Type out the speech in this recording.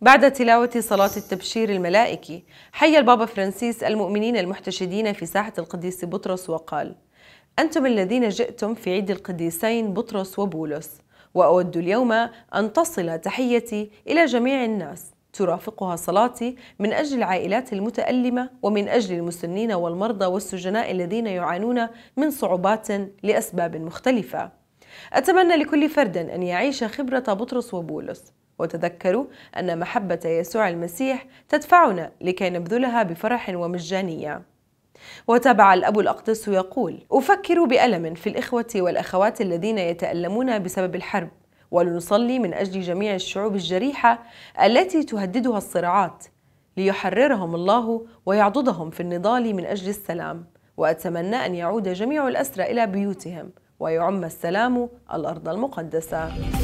بعد تلاوة صلاة التبشير الملائكي حي البابا فرانسيس المؤمنين المحتشدين في ساحة القديس بطرس وقال أنتم الذين جئتم في عيد القديسين بطرس وبولس وأود اليوم أن تصل تحيتي إلى جميع الناس ترافقها صلاتي من أجل العائلات المتألمة ومن أجل المسنين والمرضى والسجناء الذين يعانون من صعوبات لأسباب مختلفة أتمنى لكل فرد أن يعيش خبرة بطرس وبولس وتذكروا أن محبة يسوع المسيح تدفعنا لكي نبذلها بفرح ومجانية وتابع الأب الأقدس يقول أفكر بألم في الإخوة والأخوات الذين يتألمون بسبب الحرب ولنصلي من أجل جميع الشعوب الجريحة التي تهددها الصراعات ليحررهم الله ويعضدهم في النضال من أجل السلام وأتمنى أن يعود جميع الأسرى إلى بيوتهم ويعم السلام الأرض المقدسة